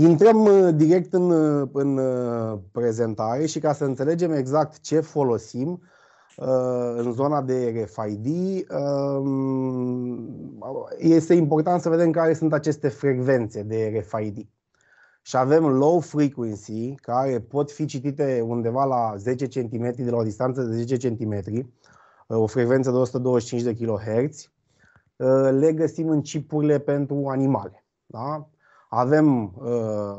Intrăm uh, direct în, uh, în uh, prezentare și ca să înțelegem exact ce folosim în zona de RFID, este important să vedem care sunt aceste frecvențe de RFID. Și avem low frequency, care pot fi citite undeva la 10 cm, de la o distanță de 10 cm, o frecvență de 125 de kHz. Le găsim în chipurile pentru animale. Da? Avem uh, uh,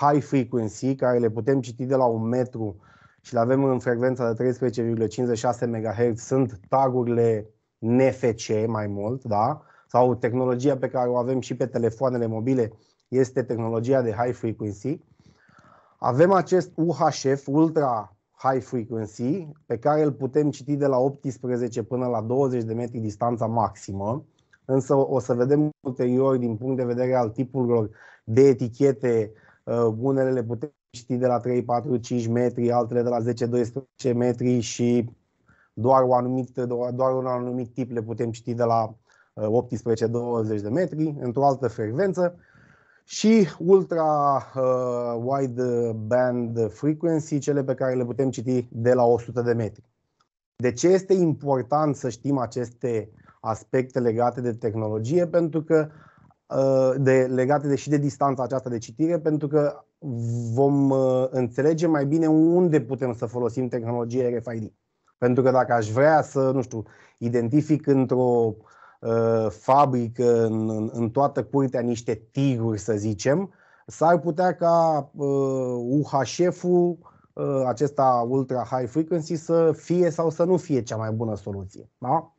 high frequency, care le putem citi de la un metru și le avem în frecvența de 13,56 MHz, sunt tagurile NFC mai mult, da? sau tehnologia pe care o avem și pe telefoanele mobile este tehnologia de high frequency. Avem acest UHF, ultra high frequency, pe care îl putem citi de la 18 până la 20 de metri distanța maximă însă o să vedem ulterior din punct de vedere al tipurilor de etichete, uh, unele le putem ști de la 3, 4, 5 metri, altele de la 10, 12 metri și doar, o anumit, doar un anumit tip le putem ști de la 18-20 uh, de metri, într-o altă frecvență și ultra uh, wide band frequency, cele pe care le putem citi de la 100 de metri. De ce este important să știm aceste aspecte legate de tehnologie, pentru că uh, de, legate de, și de distanța aceasta de citire, pentru că vom uh, înțelege mai bine unde putem să folosim tehnologie RFID. Pentru că dacă aș vrea să, nu știu, identific într-o uh, fabrică, în, în, în toată curtea, niște tiguri, să zicem, s-ar putea ca uh, UHF-ul uh, acesta ultra high frequency să fie sau să nu fie cea mai bună soluție. Da?